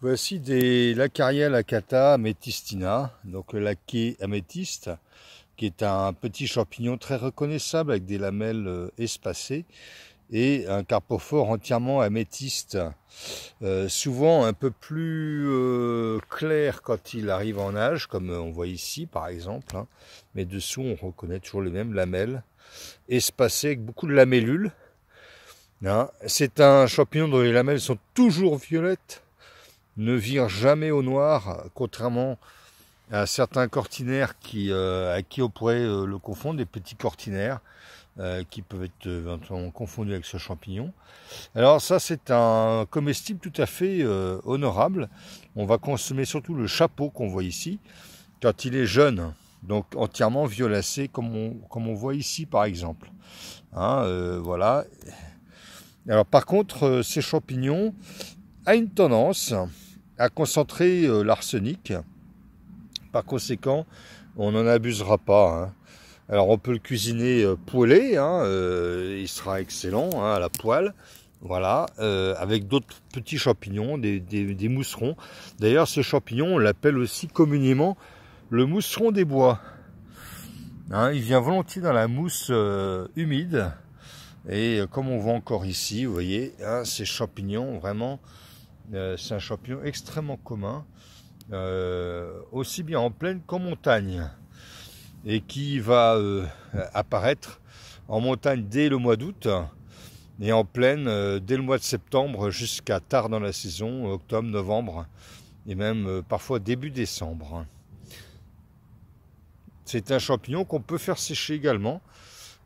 Voici des Lacaria lacata amethystina, donc le laquais améthyste, qui est un petit champignon très reconnaissable avec des lamelles euh, espacées et un carpophore entièrement améthyste, euh, souvent un peu plus euh, clair quand il arrive en âge, comme on voit ici par exemple, hein. mais dessous on reconnaît toujours les mêmes lamelles, espacées avec beaucoup de lamellules. Hein. C'est un champignon dont les lamelles sont toujours violettes, ne vire jamais au noir, contrairement à certains cortinaires qui, euh, à qui on pourrait euh, le confondre, des petits cortinaires euh, qui peuvent être confondus avec ce champignon. Alors ça c'est un comestible tout à fait honorable. On va consommer surtout le chapeau qu'on voit ici, quand il est jeune, donc entièrement violacé comme on, voit ici par exemple. Hein, voilà. Alors par contre, ces champignons a une tendance, à concentrer euh, l'arsenic. Par conséquent, on n'en abusera pas. Hein. Alors on peut le cuisiner euh, poêlé, hein, euh, il sera excellent hein, à la poêle. Voilà, avec d'autres petits champignons, des, mousserons. D'ailleurs, ce champignon, on l'appelle aussi communément le mousseron des bois. il vient volontiers dans la mousse humide. Et comme on voit encore ici, vous voyez, ces champignons vraiment euh, c'est un champignon extrêmement commun, euh, aussi bien en plaine qu'en montagne, et qui va euh, apparaître en montagne dès le mois d'août et en plaine dès le mois de septembre jusqu'à tard dans la saison, octobre, novembre et même parfois début décembre. C'est un champignon qu'on peut faire sécher également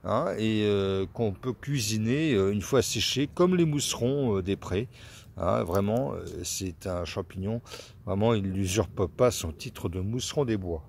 Hein, et euh, qu'on peut cuisiner euh, une fois séché, comme les mousserons euh, des prés. Hein, vraiment, c'est un champignon. Vraiment, il n'usurpe pas son titre de mousseron des bois.